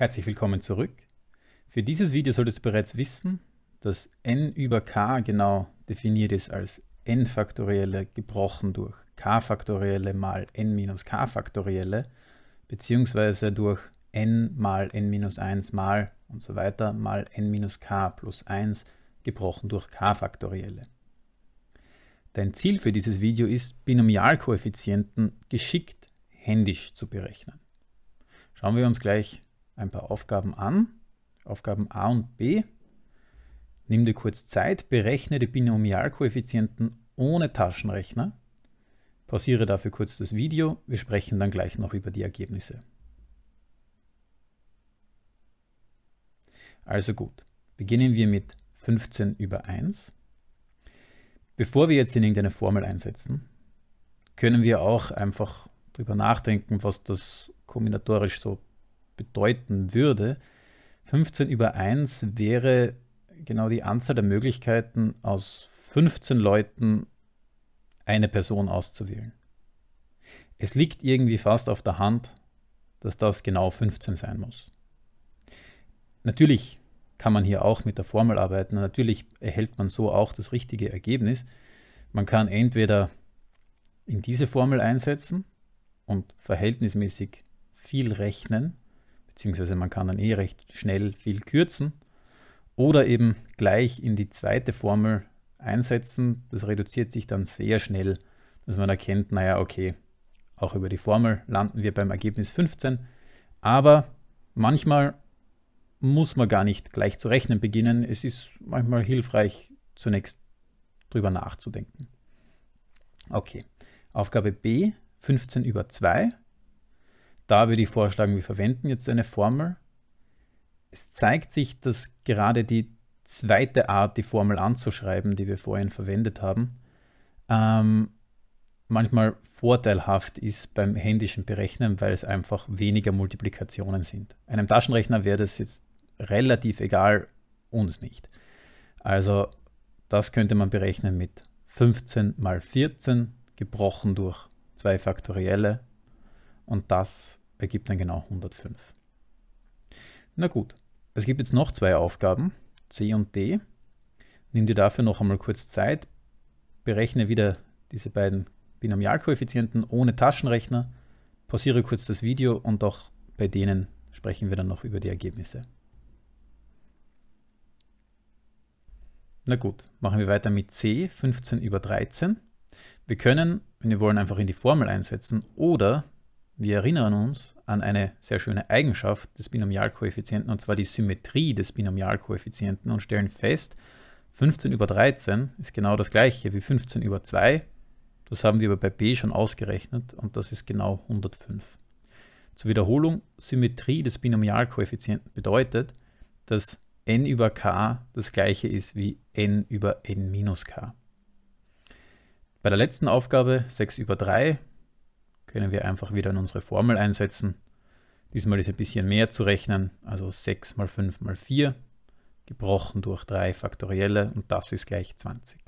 Herzlich willkommen zurück. Für dieses Video solltest du bereits wissen, dass n über k genau definiert ist als n-faktorielle gebrochen durch k-faktorielle mal n minus k-faktorielle beziehungsweise durch n mal n minus 1 mal und so weiter mal n minus k plus 1 gebrochen durch k-faktorielle. Dein Ziel für dieses Video ist, Binomialkoeffizienten geschickt händisch zu berechnen. Schauen wir uns gleich ein paar Aufgaben an, Aufgaben A und B. Nimm dir kurz Zeit, berechne die Binomialkoeffizienten ohne Taschenrechner. Pausiere dafür kurz das Video, wir sprechen dann gleich noch über die Ergebnisse. Also gut, beginnen wir mit 15 über 1. Bevor wir jetzt in irgendeine Formel einsetzen, können wir auch einfach darüber nachdenken, was das kombinatorisch so bedeuten würde. 15 über 1 wäre genau die Anzahl der Möglichkeiten, aus 15 Leuten eine Person auszuwählen. Es liegt irgendwie fast auf der Hand, dass das genau 15 sein muss. Natürlich kann man hier auch mit der Formel arbeiten natürlich erhält man so auch das richtige Ergebnis. Man kann entweder in diese Formel einsetzen und verhältnismäßig viel rechnen beziehungsweise man kann dann eh recht schnell viel kürzen oder eben gleich in die zweite Formel einsetzen. Das reduziert sich dann sehr schnell, dass man erkennt, naja, okay, auch über die Formel landen wir beim Ergebnis 15, aber manchmal muss man gar nicht gleich zu rechnen beginnen. Es ist manchmal hilfreich, zunächst drüber nachzudenken. Okay, Aufgabe B, 15 über 2. Da würde ich vorschlagen, wir verwenden jetzt eine Formel. Es zeigt sich, dass gerade die zweite Art, die Formel anzuschreiben, die wir vorhin verwendet haben, ähm, manchmal vorteilhaft ist beim händischen Berechnen, weil es einfach weniger Multiplikationen sind. Einem Taschenrechner wäre das jetzt relativ egal, uns nicht. Also das könnte man berechnen mit 15 mal 14 gebrochen durch zwei Faktorielle und das ergibt dann genau 105. Na gut, es gibt jetzt noch zwei Aufgaben, C und D. Nimm dir dafür noch einmal kurz Zeit, berechne wieder diese beiden Binomialkoeffizienten ohne Taschenrechner, pausiere kurz das Video und auch bei denen sprechen wir dann noch über die Ergebnisse. Na gut, machen wir weiter mit C, 15 über 13. Wir können, wenn wir wollen, einfach in die Formel einsetzen oder wir erinnern uns an eine sehr schöne Eigenschaft des Binomialkoeffizienten, und zwar die Symmetrie des Binomialkoeffizienten, und stellen fest, 15 über 13 ist genau das gleiche wie 15 über 2. Das haben wir aber bei b schon ausgerechnet und das ist genau 105. Zur Wiederholung, Symmetrie des Binomialkoeffizienten bedeutet, dass n über k das gleiche ist wie n über n minus k. Bei der letzten Aufgabe 6 über 3 können wir einfach wieder in unsere Formel einsetzen. Diesmal ist ein bisschen mehr zu rechnen, also 6 mal 5 mal 4, gebrochen durch 3 Faktorielle und das ist gleich 20.